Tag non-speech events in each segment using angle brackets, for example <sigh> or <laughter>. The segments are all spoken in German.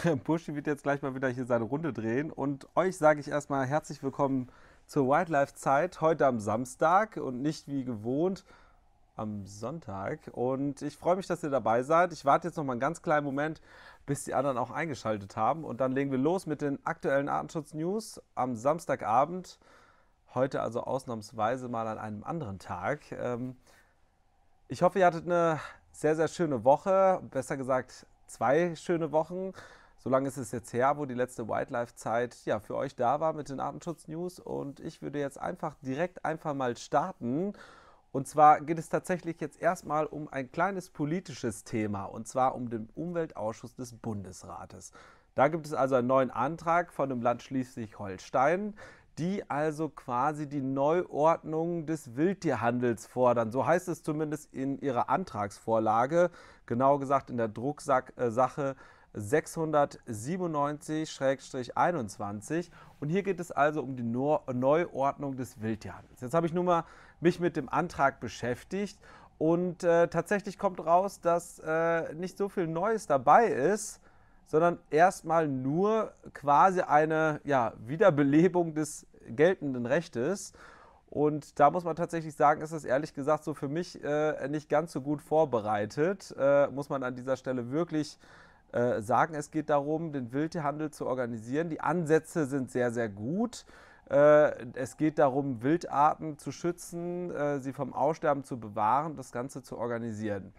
<laughs> Buschi wird jetzt gleich mal wieder hier seine Runde drehen. Und euch sage ich erstmal herzlich willkommen zur Wildlife-Zeit heute am Samstag und nicht wie gewohnt am Sonntag. Und ich freue mich, dass ihr dabei seid. Ich warte jetzt noch mal einen ganz kleinen Moment, bis die anderen auch eingeschaltet haben. Und dann legen wir los mit den aktuellen Artenschutz-News am Samstagabend. Heute also ausnahmsweise mal an einem anderen Tag. Ähm, ich hoffe, ihr hattet eine sehr, sehr schöne Woche. Besser gesagt, zwei schöne Wochen. So lange ist es jetzt her, wo die letzte Wildlife-Zeit ja, für euch da war mit den Artenschutz-News. Und ich würde jetzt einfach direkt einfach mal starten. Und zwar geht es tatsächlich jetzt erstmal um ein kleines politisches Thema, und zwar um den Umweltausschuss des Bundesrates. Da gibt es also einen neuen Antrag von dem Land Schleswig-Holstein, die also quasi die Neuordnung des Wildtierhandels fordern. So heißt es zumindest in ihrer Antragsvorlage, genau gesagt in der Drucksache äh, 697-21. Und hier geht es also um die Neuordnung des Wildtierhandels. Jetzt habe ich nun mal mich mit dem Antrag beschäftigt und äh, tatsächlich kommt raus, dass äh, nicht so viel Neues dabei ist, sondern erstmal nur quasi eine ja, Wiederbelebung des geltenden Rechtes. Und da muss man tatsächlich sagen, ist das ehrlich gesagt so für mich äh, nicht ganz so gut vorbereitet. Äh, muss man an dieser Stelle wirklich äh, äh, sagen, es geht darum, den Wildhandel zu organisieren. Die Ansätze sind sehr, sehr gut. Äh, es geht darum, Wildarten zu schützen, äh, sie vom Aussterben zu bewahren, das Ganze zu organisieren.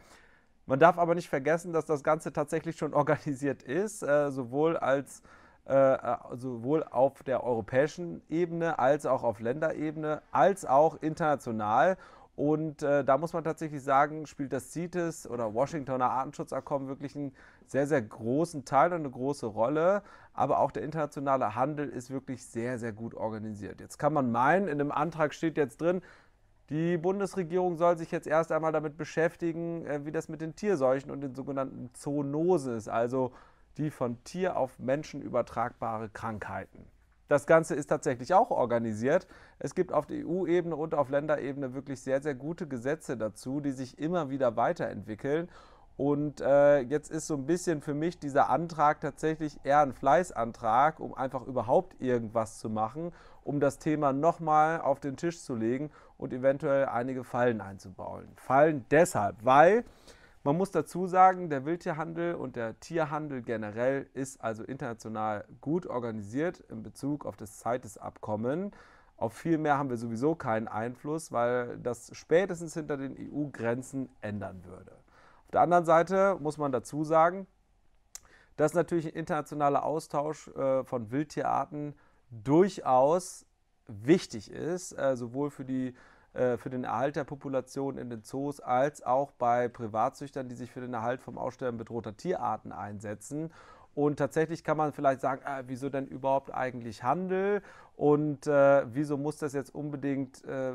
Man darf aber nicht vergessen, dass das Ganze tatsächlich schon <laughs> organisiert ist, äh, sowohl als äh, sowohl auf der europäischen Ebene als auch auf Länderebene als auch international und äh, da muss man tatsächlich sagen, spielt das CITES oder Washingtoner Artenschutzabkommen wirklich einen sehr, sehr großen Teil und eine große Rolle. Aber auch der internationale Handel ist wirklich sehr, sehr gut organisiert. Jetzt kann man meinen, in dem Antrag steht jetzt drin, die Bundesregierung soll sich jetzt erst einmal damit beschäftigen, äh, wie das mit den Tierseuchen und den sogenannten Zoonosen also die von Tier auf Menschen übertragbare Krankheiten. Das Ganze ist tatsächlich auch organisiert. Es gibt auf EU-Ebene e und auf Länderebene wirklich sehr, sehr gute Gesetze dazu, die sich immer wieder weiterentwickeln. Und äh, jetzt ist so ein bisschen für mich dieser Antrag tatsächlich eher ein Fleißantrag, um einfach überhaupt irgendwas zu machen, um das Thema nochmal auf den Tisch zu legen und eventuell einige Fallen einzubauen. Fallen deshalb, weil man muss dazu sagen, der Wildtierhandel und der Tierhandel generell ist also international gut organisiert in Bezug auf das CITES-Abkommen. Auf viel mehr haben wir sowieso keinen Einfluss, weil das spätestens hinter den EU-Grenzen ändern würde. Auf der anderen Seite muss man dazu sagen, dass natürlich ein internationaler Austausch äh, von Wildtierarten durchaus wichtig ist, äh, sowohl für die äh, für den Erhalt der Population in den Zoos als auch bei Privatzüchtern, die sich für den Erhalt vom Aussterben bedrohter Tierarten einsetzen. Und tatsächlich kann man vielleicht sagen, äh, wieso denn überhaupt eigentlich Handel und äh, wieso muss das jetzt unbedingt äh,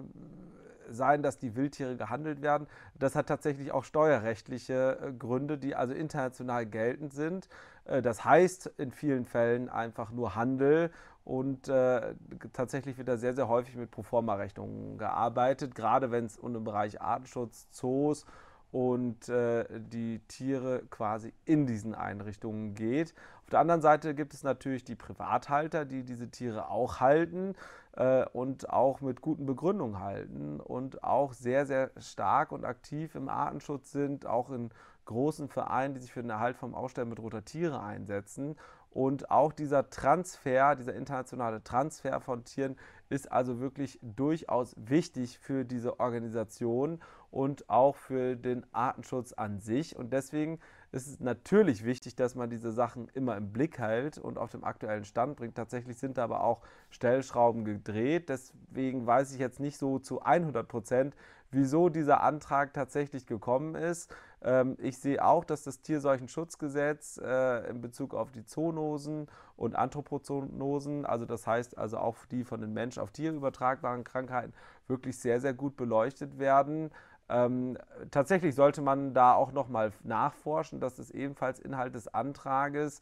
sein, dass die Wildtiere gehandelt werden. Das hat tatsächlich auch steuerrechtliche äh, Gründe, die also international geltend sind. Äh, das heißt in vielen Fällen einfach nur Handel und äh, tatsächlich wird da sehr, sehr häufig mit Proforma-Rechnungen gearbeitet, gerade wenn es um den Bereich Artenschutz, Zoos und äh, die Tiere quasi in diesen Einrichtungen geht. Auf der anderen Seite gibt es natürlich die Privathalter, die diese Tiere auch halten äh, und auch mit guten Begründungen halten und auch sehr, sehr stark und aktiv im Artenschutz sind, auch in großen Vereinen, die sich für den Erhalt vom Aussterben bedrohter Tiere einsetzen und auch dieser Transfer, dieser internationale Transfer von Tieren ist also wirklich durchaus wichtig für diese Organisation und auch für den Artenschutz an sich. Und deswegen ist es natürlich wichtig, dass man diese Sachen immer im Blick hält und auf dem aktuellen Stand bringt. Tatsächlich sind da aber auch Stellschrauben gedreht. Deswegen weiß ich jetzt nicht so zu 100 Prozent, wieso dieser Antrag tatsächlich gekommen ist. Ähm, ich sehe auch, dass das Tierseuchenschutzgesetz äh, in Bezug auf die Zoonosen und Anthropozoonosen, also das heißt also auch die von den Menschen auf Tiere übertragbaren Krankheiten, wirklich sehr, sehr gut beleuchtet werden. Ähm, tatsächlich sollte man da auch nochmal nachforschen, das ist ebenfalls Inhalt des Antrages.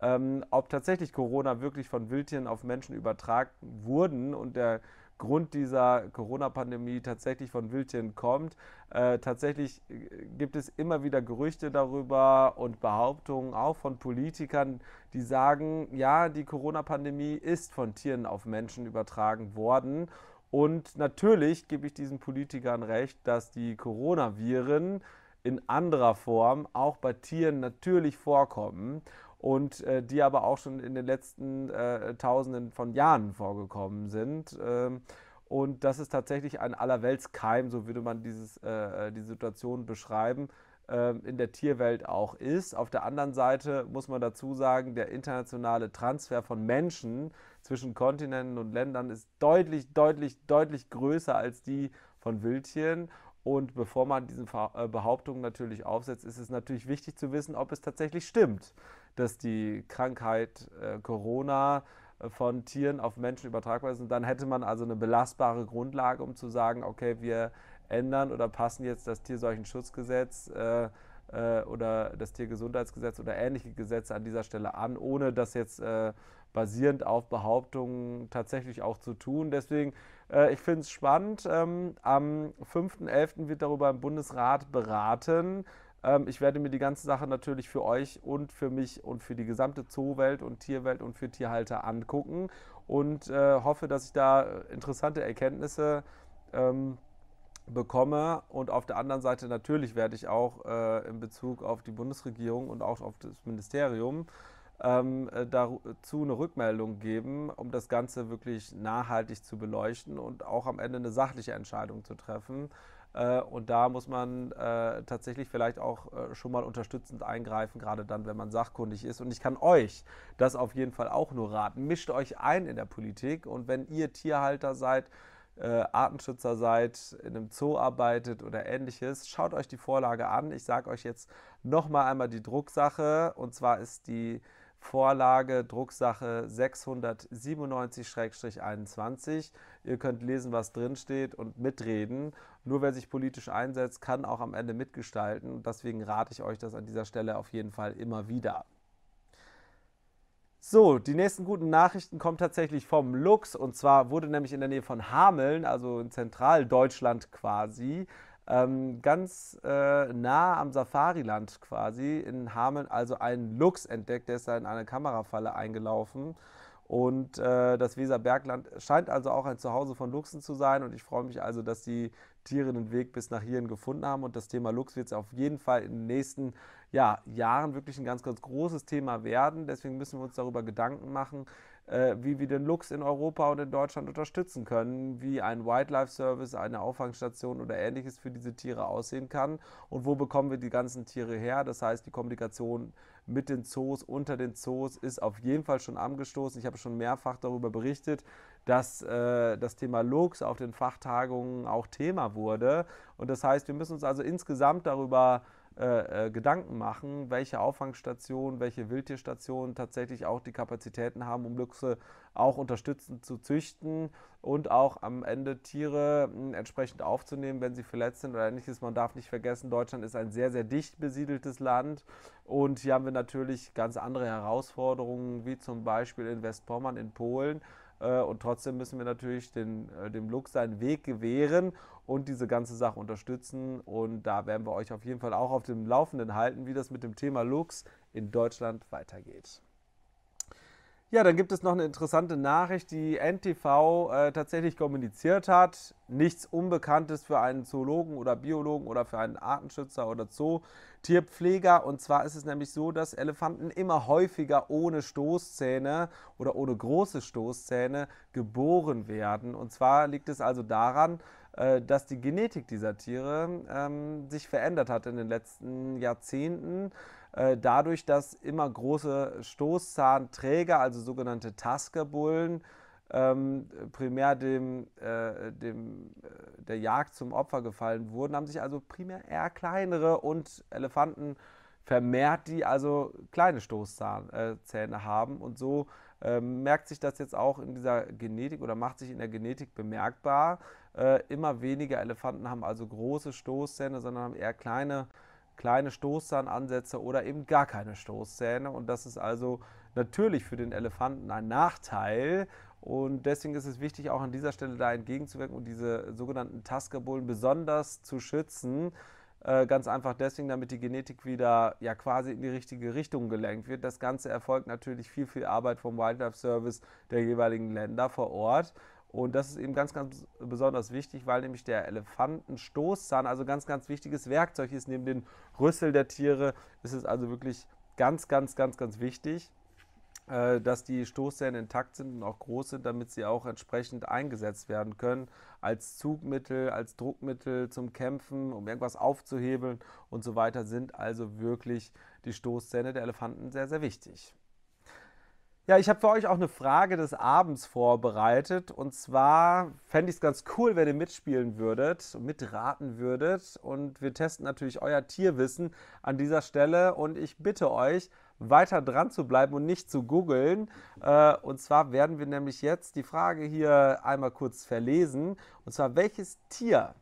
Ähm, ob tatsächlich Corona wirklich von Wildtieren auf Menschen übertragen wurden und der Grund dieser Corona-Pandemie tatsächlich von Wildtieren kommt. Äh, tatsächlich äh, gibt es immer wieder Gerüchte darüber und Behauptungen auch von Politikern, die sagen, ja, die Corona-Pandemie ist von Tieren auf Menschen übertragen worden. Und natürlich gebe ich diesen Politikern recht, dass die Coronaviren in anderer Form auch bei Tieren natürlich vorkommen und äh, die aber auch schon in den letzten äh, Tausenden von Jahren vorgekommen sind. Ähm, und das ist tatsächlich ein Allerweltskeim, so würde man dieses, äh, äh die Situation beschreiben, ähm, in der Tierwelt auch ist. Auf der anderen Seite muss man dazu sagen, der internationale Transfer von Menschen zwischen Kontinenten und Ländern ist deutlich, deutlich, deutlich größer als die von Wildtieren. Und bevor man diesen äh, Behauptungen natürlich aufsetzt, ist es natürlich wichtig zu wissen, ob es tatsächlich stimmt dass die Krankheit äh, Corona äh, von Tieren auf Menschen übertragbar ist. Und dann hätte man also eine belastbare Grundlage, um zu sagen, okay, wir ändern oder passen jetzt das Tierseuchenschutzgesetz äh, äh, oder das Tiergesundheitsgesetz oder ähnliche Gesetze an dieser Stelle an, ohne das jetzt äh, basierend auf Behauptungen tatsächlich auch zu tun. Deswegen, äh, ich finde es spannend. Ähm, am 5.11. wird darüber im Bundesrat beraten. Ähm, ich werde mir die ganze Sache natürlich für euch und für mich und für die gesamte Zoowelt und Tierwelt und für Tierhalter angucken und äh, hoffe, dass ich da äh, interessante Erkenntnisse ähm, bekomme. Und auf der anderen Seite natürlich werde ich auch äh, in Bezug auf die Bundesregierung und auch auf das Ministerium ähm, äh, dazu eine Rückmeldung geben, um das Ganze wirklich nachhaltig zu beleuchten und auch am Ende eine sachliche Entscheidung zu treffen. Äh, und da muss man äh, tatsächlich vielleicht auch äh, schon mal unterstützend eingreifen, gerade dann, wenn man sachkundig ist. Und ich kann euch das auf jeden Fall auch nur raten. Mischt euch ein in der Politik und wenn ihr Tierhalter seid, äh, Artenschützer seid, in einem Zoo arbeitet oder ähnliches, schaut euch die Vorlage an. Ich sage euch jetzt nochmal einmal die Drucksache. Und zwar ist die Vorlage Drucksache 697-21. Ihr könnt lesen, was drin steht und mitreden. Nur wer sich politisch einsetzt, kann auch am Ende mitgestalten. deswegen rate ich euch das an dieser Stelle auf jeden Fall immer wieder. So, die nächsten guten Nachrichten kommen tatsächlich vom Lux. Und zwar wurde nämlich in der Nähe von Hameln, also in Zentraldeutschland quasi, ähm, ganz äh, nah am Safariland quasi in Hameln also einen Luchs entdeckt, der ist da in eine Kamerafalle eingelaufen. Und äh, das Weserbergland scheint also auch ein Zuhause von Luchsen zu sein. Und ich freue mich also, dass die Tiere den Weg bis nach hierhin gefunden haben. Und das Thema Luchs wird auf jeden Fall in den nächsten ja, Jahren wirklich ein ganz, ganz großes Thema werden. Deswegen müssen wir uns darüber Gedanken machen, äh, wie wir den Lux in Europa und in Deutschland unterstützen können, wie ein Wildlife Service, eine Auffangstation oder ähnliches für diese Tiere aussehen kann und wo bekommen wir die ganzen Tiere her. Das heißt, die Kommunikation mit den Zoos, unter den Zoos ist auf jeden Fall schon angestoßen. Ich habe schon mehrfach darüber berichtet, dass äh, das Thema Lux auf den Fachtagungen auch Thema wurde. Und das heißt, wir müssen uns also insgesamt darüber äh, äh, Gedanken machen, welche Auffangstationen, welche Wildtierstationen tatsächlich auch die Kapazitäten haben, um Luchse auch unterstützend zu züchten und auch am Ende Tiere hm, entsprechend aufzunehmen, wenn sie verletzt sind oder ähnliches. Man darf nicht vergessen, Deutschland ist ein sehr, sehr dicht besiedeltes Land und hier haben wir natürlich ganz andere Herausforderungen, wie zum Beispiel in Westpommern in Polen äh, und trotzdem müssen wir natürlich den, äh, dem Look seinen Weg gewähren und diese ganze Sache unterstützen. Und da werden wir euch auf jeden Fall auch auf dem Laufenden halten, wie das mit dem Thema Looks in Deutschland weitergeht. Ja, dann gibt es noch eine interessante Nachricht, die NTV äh, tatsächlich kommuniziert hat. Nichts Unbekanntes für einen Zoologen oder Biologen oder für einen Artenschützer oder Zootierpfleger. Und zwar ist es nämlich so, dass Elefanten immer häufiger ohne Stoßzähne oder ohne große Stoßzähne geboren werden. Und zwar liegt es also daran, äh, dass die Genetik dieser Tiere ähm, sich verändert hat in den letzten Jahrzehnten. Äh, dadurch, dass immer große Stoßzahnträger, also sogenannte Taskerbullen, ähm, primär dem, äh, dem, äh, der Jagd zum Opfer gefallen wurden, haben sich also primär eher kleinere und Elefanten vermehrt, die also kleine Stoßzähne äh, haben und so ähm, merkt sich das jetzt auch in dieser Genetik oder macht sich in der Genetik bemerkbar. Äh, immer weniger Elefanten haben also große Stoßzähne, sondern haben eher kleine, kleine Stoßzahnansätze oder eben gar keine Stoßzähne. Und das ist also natürlich für den Elefanten ein Nachteil. Und deswegen ist es wichtig, auch an dieser Stelle da entgegenzuwirken und diese sogenannten Taskerbullen besonders zu schützen. Äh, ganz einfach deswegen, damit die Genetik wieder ja quasi in die richtige Richtung gelenkt wird. Das Ganze erfolgt natürlich viel, viel Arbeit vom Wildlife Service der jeweiligen Länder vor Ort. Und das ist eben ganz, ganz besonders wichtig, weil nämlich der Elefantenstoßzahn, also ganz, ganz wichtiges Werkzeug ist, neben den Rüssel der Tiere, ist es also wirklich ganz, ganz, ganz, ganz wichtig. Äh, dass die Stoßzähne intakt sind und auch groß sind, damit sie auch entsprechend eingesetzt werden können als Zugmittel, als Druckmittel zum Kämpfen, um irgendwas aufzuhebeln und so weiter, sind also wirklich die Stoßzähne der Elefanten sehr, sehr wichtig. Ja, ich habe für euch auch eine Frage des Abends vorbereitet. Und zwar fände ich es ganz cool, wenn ihr mitspielen würdet, mitraten würdet. Und wir testen natürlich euer Tierwissen an dieser Stelle. Und ich bitte euch, weiter dran zu bleiben und nicht zu googeln. Äh, und zwar werden wir nämlich jetzt die Frage hier einmal kurz verlesen. Und zwar, welches Tier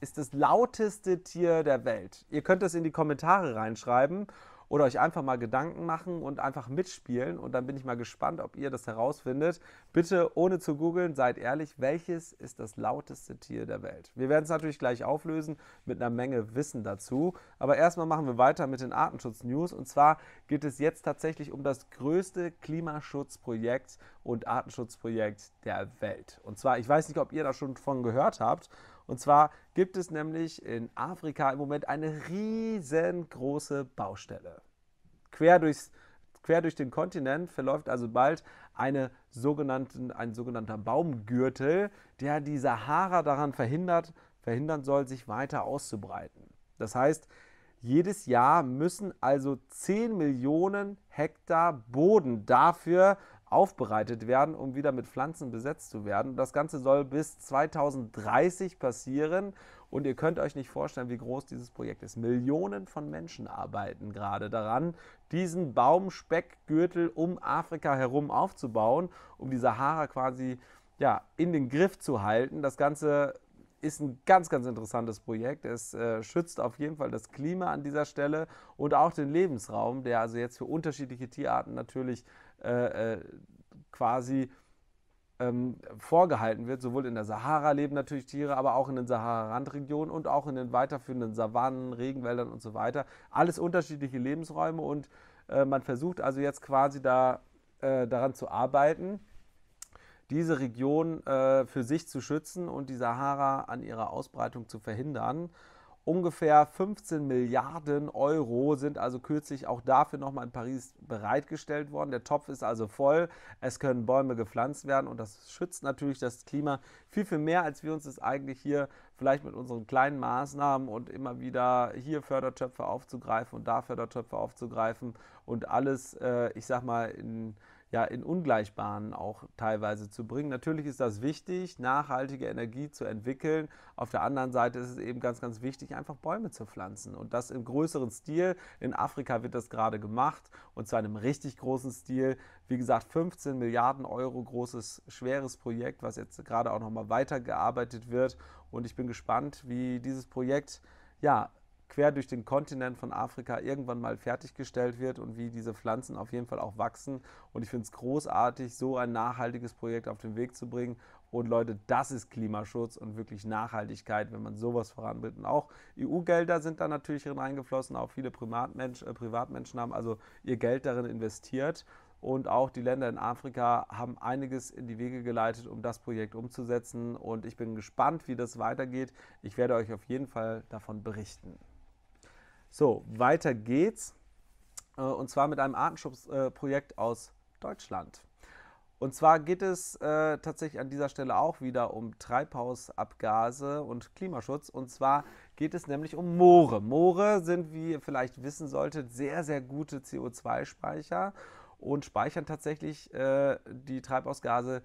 ist das lauteste Tier der Welt? Ihr könnt das in die Kommentare reinschreiben oder euch einfach mal Gedanken machen und einfach mitspielen. Und dann bin ich mal gespannt, ob ihr das herausfindet. Bitte, ohne zu googeln, seid ehrlich, welches ist das lauteste Tier der Welt? Wir werden es natürlich gleich auflösen mit einer Menge Wissen dazu. Aber erstmal machen wir weiter mit den Artenschutz-News. Und zwar geht es jetzt tatsächlich um das größte Klimaschutzprojekt und Artenschutzprojekt der Welt. Und zwar, ich weiß nicht, ob ihr da schon von gehört habt, und zwar gibt es nämlich in Afrika im Moment eine riesengroße Baustelle. Quer, durchs, quer durch den Kontinent verläuft also bald eine sogenannten, ein sogenannter Baumgürtel, der die Sahara daran verhindert, verhindern soll, sich weiter auszubreiten. Das heißt, jedes Jahr müssen also 10 Millionen Hektar Boden dafür aufbereitet werden, um wieder mit Pflanzen besetzt zu werden. Das Ganze soll bis 2030 passieren und ihr könnt euch nicht vorstellen, wie groß dieses Projekt ist. Millionen von Menschen arbeiten gerade daran, diesen Baumspeckgürtel um Afrika herum aufzubauen, um die Sahara quasi ja, in den Griff zu halten. Das Ganze ist ein ganz, ganz interessantes Projekt. Es äh, schützt auf jeden Fall das Klima an dieser Stelle und auch den Lebensraum, der also jetzt für unterschiedliche Tierarten natürlich äh, äh, quasi ähm, vorgehalten wird. Sowohl in der Sahara leben natürlich Tiere, aber auch in den Sahara-Randregionen und auch in den weiterführenden Savannen, Regenwäldern und so weiter. Alles unterschiedliche Lebensräume und äh, man versucht also jetzt quasi da, äh, daran zu arbeiten, diese Region äh, für sich zu schützen und die Sahara an ihrer Ausbreitung zu verhindern. Ungefähr 15 Milliarden Euro sind also kürzlich auch dafür nochmal in Paris bereitgestellt worden. Der Topf ist also voll. Es können Bäume gepflanzt werden und das schützt natürlich das Klima viel, viel mehr, als wir uns das eigentlich hier vielleicht mit unseren kleinen Maßnahmen und immer wieder hier Fördertöpfe aufzugreifen und da Fördertöpfe aufzugreifen und alles, äh, ich sag mal, in ja in Ungleichbahnen auch teilweise zu bringen. Natürlich ist das wichtig, nachhaltige Energie zu entwickeln. Auf der anderen Seite ist es eben ganz, ganz wichtig, einfach Bäume zu pflanzen und das im größeren Stil. In Afrika wird das gerade gemacht und zu einem richtig großen Stil. Wie gesagt, 15 Milliarden Euro großes, schweres Projekt, was jetzt gerade auch nochmal weitergearbeitet wird. Und ich bin gespannt, wie dieses Projekt ja, quer durch den Kontinent von Afrika irgendwann mal fertiggestellt wird und wie diese Pflanzen auf jeden Fall auch wachsen. Und ich finde es großartig, so ein nachhaltiges Projekt auf den Weg zu bringen. Und Leute, das ist Klimaschutz und wirklich Nachhaltigkeit, wenn man sowas voranbringt. Und auch EU-Gelder sind da natürlich reingeflossen. Auch viele äh, Privatmenschen haben also ihr Geld darin investiert. Und auch die Länder in Afrika haben einiges in die Wege geleitet, um das Projekt umzusetzen. Und ich bin gespannt, wie das weitergeht. Ich werde euch auf jeden Fall davon berichten. So, weiter geht's. Äh, und zwar mit einem Artenschutzprojekt äh, aus Deutschland. Und zwar geht es äh, tatsächlich an dieser Stelle auch wieder um Treibhausabgase und Klimaschutz. Und zwar geht es nämlich um Moore. Moore sind, wie ihr vielleicht wissen solltet, sehr, sehr gute CO2-Speicher und speichern tatsächlich äh, die Treibhausgase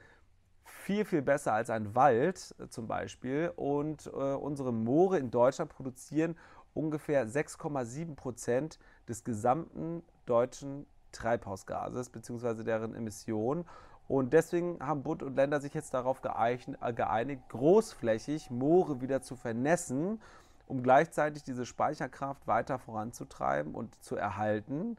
viel, viel besser als ein Wald äh, zum Beispiel. Und äh, unsere Moore in Deutschland produzieren ungefähr 6,7 Prozent des gesamten deutschen Treibhausgases bzw. deren Emissionen. Und deswegen haben Bund und Länder sich jetzt darauf äh, geeinigt, großflächig Moore wieder zu vernässen, um gleichzeitig diese Speicherkraft weiter voranzutreiben und zu erhalten.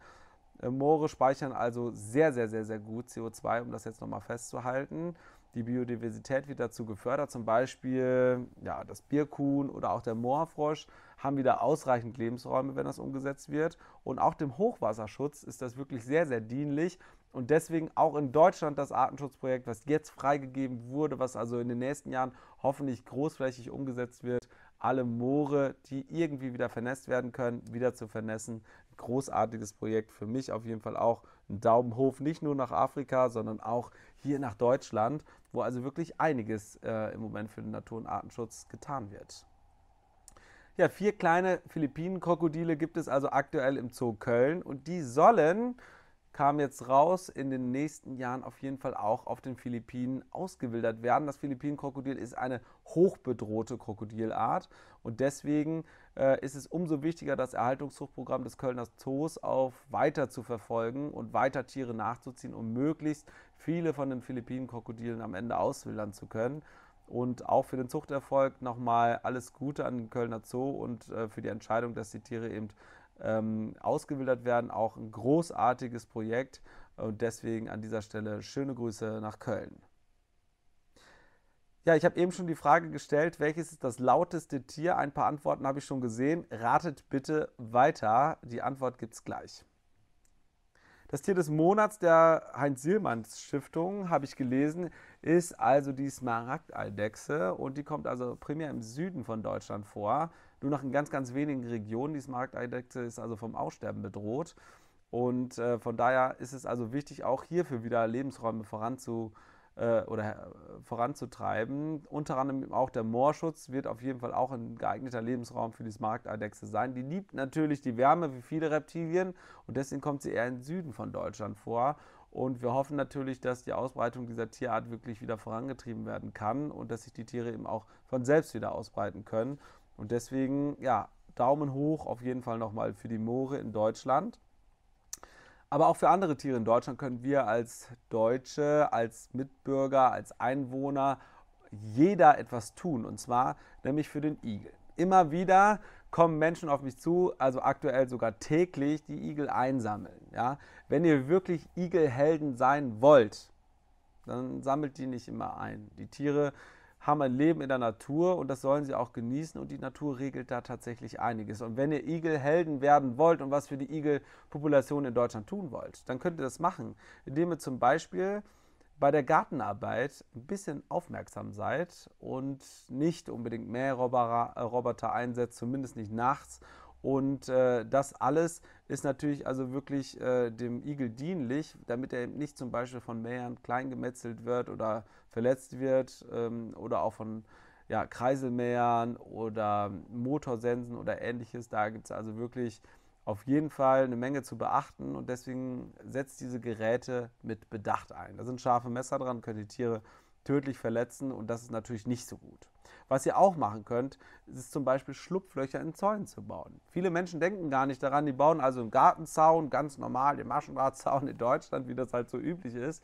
Äh, Moore speichern also sehr, sehr, sehr, sehr gut CO2, um das jetzt nochmal festzuhalten. Die Biodiversität wird dazu gefördert, zum Beispiel ja, das Bierkuhn oder auch der Moorfrosch haben wieder ausreichend Lebensräume, wenn das umgesetzt wird. Und auch dem Hochwasserschutz ist das wirklich sehr, sehr dienlich. Und deswegen auch in Deutschland das Artenschutzprojekt, was jetzt freigegeben wurde, was also in den nächsten Jahren hoffentlich großflächig umgesetzt wird, alle Moore, die irgendwie wieder vernässt werden können, wieder zu vernässen. Großartiges Projekt für mich auf jeden Fall auch. Ein Daumen hoch, nicht nur nach Afrika, sondern auch hier nach Deutschland wo also wirklich einiges äh, im Moment für den Natur- und Artenschutz getan wird. Ja, vier kleine Philippinen-Krokodile gibt es also aktuell im Zoo Köln und die sollen, kam jetzt raus, in den nächsten Jahren auf jeden Fall auch auf den Philippinen ausgewildert werden. Das Philippinen-Krokodil ist eine hochbedrohte Krokodilart und deswegen äh, ist es umso wichtiger, das Erhaltungszuchtprogramm des Kölner Zoos auf weiter zu verfolgen und weiter Tiere nachzuziehen, um möglichst viele von den Philippinen-Krokodilen am Ende auswildern zu können. Und auch für den Zuchterfolg nochmal alles Gute an den Kölner Zoo und äh, für die Entscheidung, dass die Tiere eben ähm, ausgewildert werden. Auch ein großartiges Projekt. Und deswegen an dieser Stelle schöne Grüße nach Köln. Ja, ich habe eben schon die Frage gestellt, welches ist das lauteste Tier? Ein paar Antworten habe ich schon gesehen. Ratet bitte weiter. Die Antwort gibt es gleich. Das Tier des Monats der Heinz-Sielmanns-Stiftung, habe ich gelesen, ist also die Smaragdeidechse und die kommt also primär im Süden von Deutschland vor. Nur noch in ganz, ganz wenigen Regionen. Die Smaragdeidechse ist also vom Aussterben bedroht. Und äh, von daher ist es also wichtig, auch hierfür wieder Lebensräume voranzubringen äh, oder äh, voranzutreiben. Unter anderem auch der Moorschutz wird auf jeden Fall auch ein geeigneter Lebensraum für die Smaragdeidechse sein. Die liebt natürlich die Wärme wie viele Reptilien und deswegen kommt sie eher im Süden von Deutschland vor. Und wir hoffen natürlich, dass die Ausbreitung dieser Tierart wirklich wieder vorangetrieben werden kann und dass sich die Tiere eben auch von selbst wieder ausbreiten können. Und deswegen, ja, Daumen hoch auf jeden Fall nochmal für die Moore in Deutschland. Aber auch für andere Tiere in Deutschland können wir als Deutsche, als Mitbürger, als Einwohner, jeder etwas tun. Und zwar nämlich für den Igel. Immer wieder kommen Menschen auf mich zu, also aktuell sogar täglich, die Igel einsammeln. Ja? Wenn ihr wirklich Igelhelden sein wollt, dann sammelt die nicht immer ein. Die Tiere haben ein Leben in der Natur und das sollen sie auch genießen und die Natur regelt da tatsächlich einiges. Und wenn ihr Igelhelden werden wollt und was für die Igelpopulation in Deutschland tun wollt, dann könnt ihr das machen, indem ihr zum Beispiel bei der Gartenarbeit ein bisschen aufmerksam seid und nicht unbedingt mehr äh, Roboter einsetzt, zumindest nicht nachts. Und äh, das alles ist natürlich also wirklich äh, dem Igel dienlich, damit er eben nicht zum Beispiel von Mähern kleingemetzelt wird oder verletzt wird ähm, oder auch von ja, Kreiselmähern oder Motorsensen oder ähnliches. Da gibt es also wirklich auf jeden Fall eine Menge zu beachten und deswegen setzt diese Geräte mit Bedacht ein. Da sind scharfe Messer dran, können die Tiere tödlich verletzen und das ist natürlich nicht so gut. Was ihr auch machen könnt, ist zum Beispiel Schlupflöcher in Zäunen zu bauen. Viele Menschen denken gar nicht daran, die bauen also einen Gartenzaun, ganz normal, den Maschendrahtzaun in Deutschland, wie das halt so üblich ist.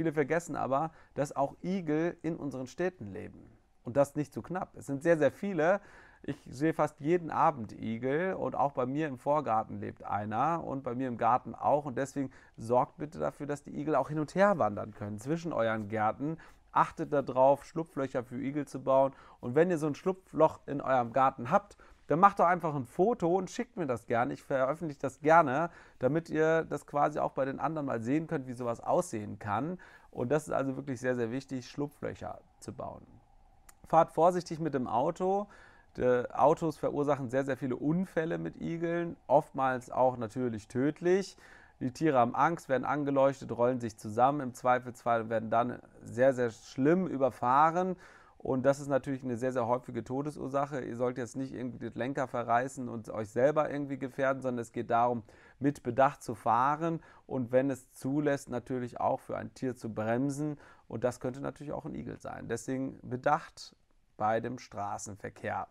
Viele vergessen aber, dass auch Igel in unseren Städten leben. Und das nicht zu knapp. Es sind sehr, sehr viele. Ich sehe fast jeden Abend Igel und auch bei mir im Vorgarten lebt einer und bei mir im Garten auch. Und deswegen sorgt bitte dafür, dass die Igel auch hin und her wandern können zwischen euren Gärten. Achtet darauf, Schlupflöcher für Igel zu bauen. Und wenn ihr so ein Schlupfloch in eurem Garten habt dann macht doch einfach ein Foto und schickt mir das gerne. Ich veröffentliche das gerne, damit ihr das quasi auch bei den anderen mal sehen könnt, wie sowas aussehen kann. Und das ist also wirklich sehr, sehr wichtig, Schlupflöcher zu bauen. Fahrt vorsichtig mit dem Auto. Die Autos verursachen sehr, sehr viele Unfälle mit Igeln, oftmals auch natürlich tödlich. Die Tiere haben Angst, werden angeleuchtet, rollen sich zusammen. Im Zweifelsfall werden dann sehr, sehr schlimm überfahren. Und das ist natürlich eine sehr, sehr häufige Todesursache. Ihr sollt jetzt nicht irgendwie den Lenker verreißen und euch selber irgendwie gefährden, sondern es geht darum, mit Bedacht zu fahren und wenn es zulässt, natürlich auch für ein Tier zu bremsen. Und das könnte natürlich auch ein Igel sein. Deswegen Bedacht bei dem Straßenverkehr.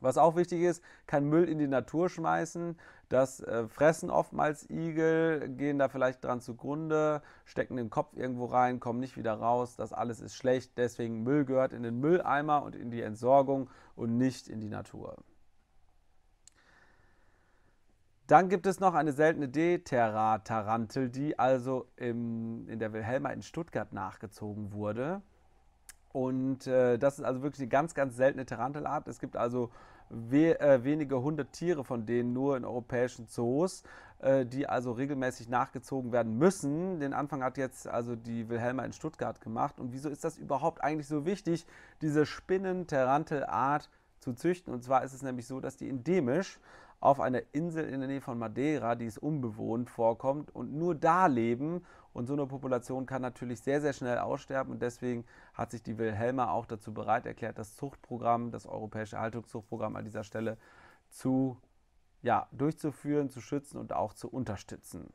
Was auch wichtig ist, kann Müll in die Natur schmeißen. Das äh, fressen oftmals Igel, gehen da vielleicht dran zugrunde, stecken den Kopf irgendwo rein, kommen nicht wieder raus. Das alles ist schlecht. Deswegen Müll gehört in den Mülleimer und in die Entsorgung und nicht in die Natur. Dann gibt es noch eine seltene D-Terra-Tarantel, die also im, in der Wilhelma in Stuttgart nachgezogen wurde. Und äh, das ist also wirklich eine ganz, ganz seltene Tarantelart. Es gibt also we äh, wenige hundert Tiere von denen nur in europäischen Zoos, äh, die also regelmäßig nachgezogen werden müssen. Den Anfang hat jetzt also die Wilhelma in Stuttgart gemacht. Und wieso ist das überhaupt eigentlich so wichtig, diese Spinnen-Tarantelart zu züchten? Und zwar ist es nämlich so, dass die endemisch auf einer Insel in der Nähe von Madeira, die ist unbewohnt, vorkommt und nur da leben und so eine Population kann natürlich sehr, sehr schnell aussterben. Und deswegen hat sich die Wilhelma auch dazu bereit erklärt, das Zuchtprogramm, das europäische Haltungszuchtprogramm an dieser Stelle zu, ja, durchzuführen, zu schützen und auch zu unterstützen.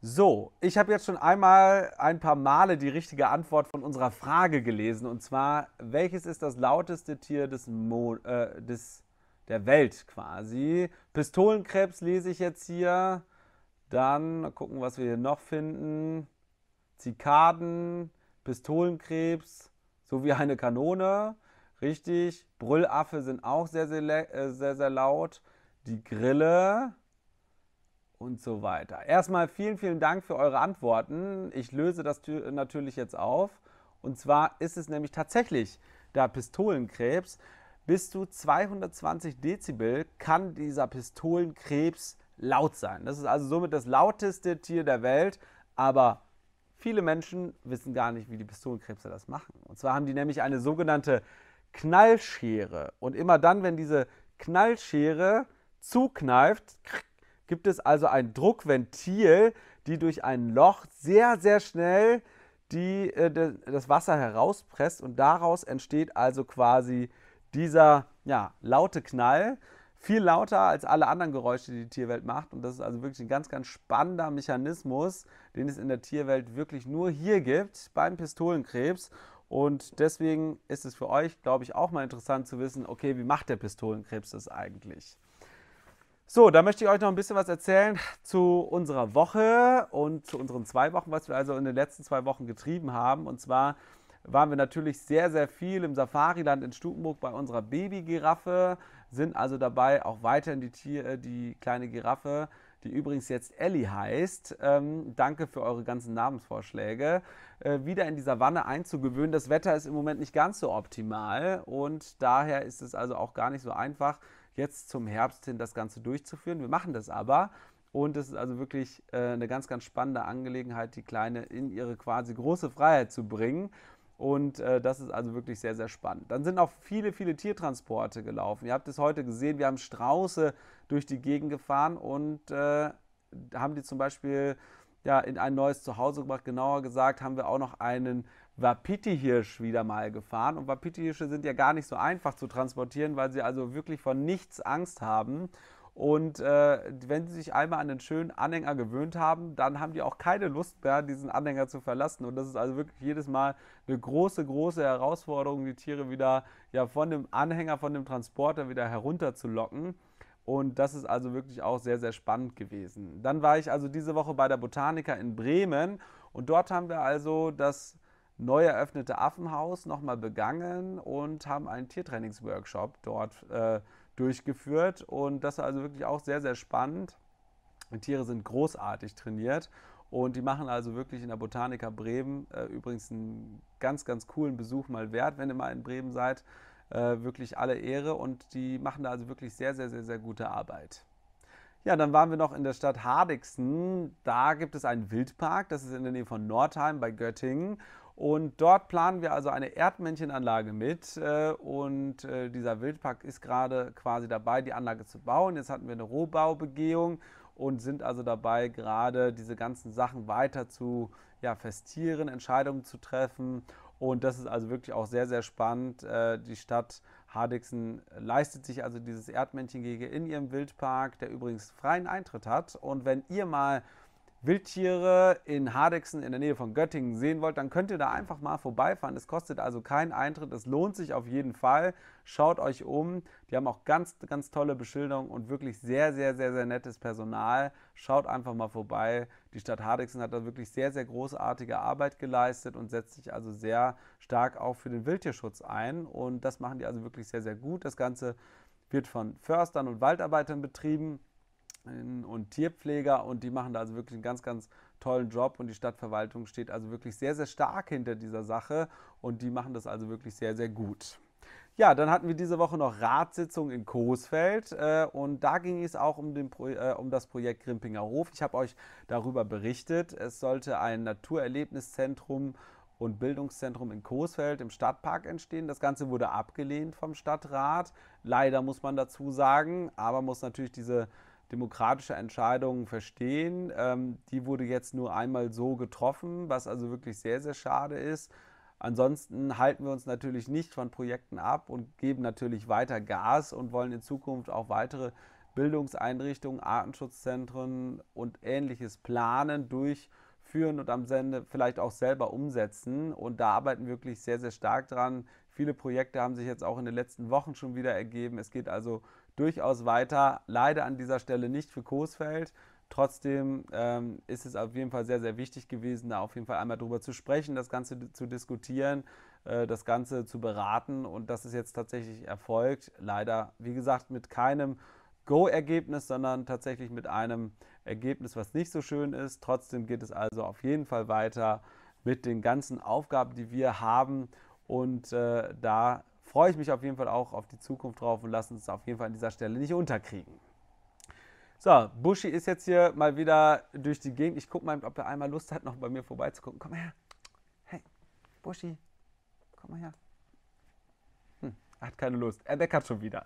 So, ich habe jetzt schon einmal ein paar Male die richtige Antwort von unserer Frage gelesen. Und zwar, welches ist das lauteste Tier des, Mo äh, des der Welt quasi? Pistolenkrebs lese ich jetzt hier. Dann gucken, was wir hier noch finden. Zikaden, Pistolenkrebs sowie eine Kanone. Richtig. Brüllaffe sind auch sehr, sehr, äh, sehr, sehr laut. Die Grille und so weiter. Erstmal vielen, vielen Dank für eure Antworten. Ich löse das natürlich jetzt auf. Und zwar ist es nämlich tatsächlich da Pistolenkrebs. Bis zu 220 Dezibel kann dieser Pistolenkrebs laut sein. Das ist also somit das lauteste Tier der Welt, aber viele Menschen wissen gar nicht, wie die Pistolenkrebse das machen. Und zwar haben die nämlich eine sogenannte Knallschere. Und immer dann, wenn diese Knallschere zukneift, gibt es also ein Druckventil, die durch ein Loch sehr, sehr schnell die, äh, das Wasser herauspresst und daraus entsteht also quasi dieser ja, laute Knall viel lauter als alle anderen Geräusche, die die Tierwelt macht. Und das ist also wirklich ein ganz, ganz spannender Mechanismus, den es in der Tierwelt wirklich nur hier gibt, beim Pistolenkrebs. Und deswegen ist es für euch, glaube ich, auch mal interessant zu wissen, okay, wie macht der Pistolenkrebs das eigentlich? So, da möchte ich euch noch ein bisschen was erzählen zu unserer Woche und zu unseren zwei Wochen, was wir also in den letzten zwei Wochen getrieben haben. Und zwar waren wir natürlich sehr, sehr viel im Safariland in Stutenburg bei unserer Babygiraffe sind also dabei, auch weiterhin die Tiere, äh, die kleine Giraffe, die übrigens jetzt Ellie heißt, ähm, danke für eure ganzen Namensvorschläge, äh, wieder in dieser Wanne einzugewöhnen. Das Wetter ist im Moment nicht ganz so optimal und daher ist es also auch gar nicht so einfach, jetzt zum Herbst hin das Ganze durchzuführen. Wir machen das aber. Und es ist also wirklich äh, eine ganz, ganz spannende Angelegenheit, die Kleine in ihre quasi große Freiheit zu bringen. Und äh, das ist also wirklich sehr, sehr spannend. Dann sind auch viele, viele Tiertransporte gelaufen. Ihr habt es heute gesehen, wir haben Strauße durch die Gegend gefahren und äh, haben die zum Beispiel ja, in ein neues Zuhause gebracht. Genauer gesagt haben wir auch noch einen Wapiti-Hirsch wieder mal gefahren. Und Wapiti-Hirsche sind ja gar nicht so einfach zu transportieren, weil sie also wirklich von nichts Angst haben und äh, wenn sie sich einmal an den schönen Anhänger gewöhnt haben, dann haben die auch keine Lust mehr, diesen Anhänger zu verlassen. Und das ist also wirklich jedes Mal eine große, große Herausforderung, die Tiere wieder ja, von dem Anhänger, von dem Transporter wieder herunterzulocken. Und das ist also wirklich auch sehr, sehr spannend gewesen. Dann war ich also diese Woche bei der Botanica in Bremen und dort haben wir also das neu eröffnete Affenhaus nochmal begangen und haben einen Tiertrainingsworkshop dort äh, durchgeführt. Und das war also wirklich auch sehr, sehr spannend. Die Tiere sind großartig trainiert und die machen also wirklich in der Botanica Bremen äh, übrigens einen ganz, ganz coolen Besuch mal wert, wenn ihr mal in Bremen seid. Äh, wirklich alle Ehre und die machen da also wirklich sehr, sehr, sehr, sehr gute Arbeit. Ja, dann waren wir noch in der Stadt Hardixen. Da gibt es einen Wildpark, das ist in der Nähe von Nordheim bei Göttingen. Und dort planen wir also eine Erdmännchenanlage mit. Äh, und äh, dieser Wildpark ist gerade quasi dabei, die Anlage zu bauen. Jetzt hatten wir eine Rohbaubegehung und sind also dabei, gerade diese ganzen Sachen weiter zu ja, festieren, Entscheidungen zu treffen. Und das ist also wirklich auch sehr, sehr spannend. Äh, die Stadt Hardixen leistet sich also dieses Erdmännchengehege in ihrem Wildpark, der übrigens freien Eintritt hat. Und wenn ihr mal Wildtiere in Hardexen in der Nähe von Göttingen sehen wollt, dann könnt ihr da einfach mal vorbeifahren. Es kostet also keinen Eintritt, es lohnt sich auf jeden Fall. Schaut euch um. Die haben auch ganz, ganz tolle Beschilderungen und wirklich sehr, sehr, sehr, sehr nettes Personal. Schaut einfach mal vorbei. Die Stadt Hardexen hat da wirklich sehr, sehr großartige Arbeit geleistet und setzt sich also sehr stark auch für den Wildtierschutz ein. Und das machen die also wirklich sehr, sehr gut. Das Ganze wird von Förstern und Waldarbeitern betrieben und Tierpfleger und die machen da also wirklich einen ganz, ganz tollen Job und die Stadtverwaltung steht also wirklich sehr, sehr stark hinter dieser Sache und die machen das also wirklich sehr, sehr gut. Ja, dann hatten wir diese Woche noch Ratssitzung in Coesfeld äh, und da ging es auch um, äh, um das Projekt Grimpinger Hof. Ich habe euch darüber berichtet. Es sollte ein Naturerlebniszentrum und Bildungszentrum in Coesfeld im Stadtpark entstehen. Das Ganze wurde abgelehnt vom Stadtrat. Leider muss man dazu sagen, aber muss natürlich diese demokratische Entscheidungen verstehen. Ähm, die wurde jetzt nur einmal so getroffen, was also wirklich sehr, sehr schade ist. Ansonsten halten wir uns natürlich nicht von Projekten ab und geben natürlich weiter Gas und wollen in Zukunft auch weitere Bildungseinrichtungen, Artenschutzzentren und ähnliches planen, durchführen und am Ende vielleicht auch selber umsetzen. Und da arbeiten wir wirklich sehr, sehr stark dran. Viele Projekte haben sich jetzt auch in den letzten Wochen schon wieder ergeben. Es geht also durchaus weiter. Leider an dieser Stelle nicht für Coesfeld. Trotzdem ähm, ist es auf jeden Fall sehr, sehr wichtig gewesen, da auf jeden Fall einmal drüber zu sprechen, das Ganze zu diskutieren, äh, das Ganze zu beraten und das ist jetzt tatsächlich erfolgt. Leider, wie gesagt, mit keinem Go-Ergebnis, sondern tatsächlich mit einem Ergebnis, was nicht so schön ist. Trotzdem geht es also auf jeden Fall weiter mit den ganzen Aufgaben, die wir haben und äh, da freue ich mich auf jeden Fall auch auf die Zukunft drauf und lassen uns auf jeden Fall an dieser Stelle nicht unterkriegen. So, Bushi ist jetzt hier mal wieder durch die Gegend. Ich gucke mal, ob er einmal Lust hat, noch bei mir vorbeizugucken. Komm mal her. Hey, Bushi, komm mal her. Hm, hat keine Lust. Er meckert schon wieder.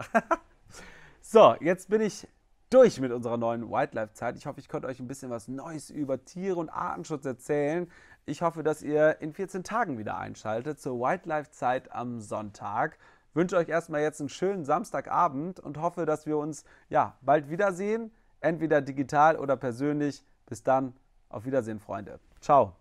<laughs> so, jetzt bin ich durch mit unserer neuen Wildlife-Zeit. Ich hoffe, ich konnte euch ein bisschen was Neues über Tiere und Artenschutz erzählen. Ich hoffe, dass ihr in 14 Tagen wieder einschaltet zur Wildlife-Zeit am Sonntag. wünsche euch erstmal jetzt einen schönen Samstagabend und hoffe, dass wir uns ja bald wiedersehen, entweder digital oder persönlich. Bis dann, auf Wiedersehen, Freunde. Ciao.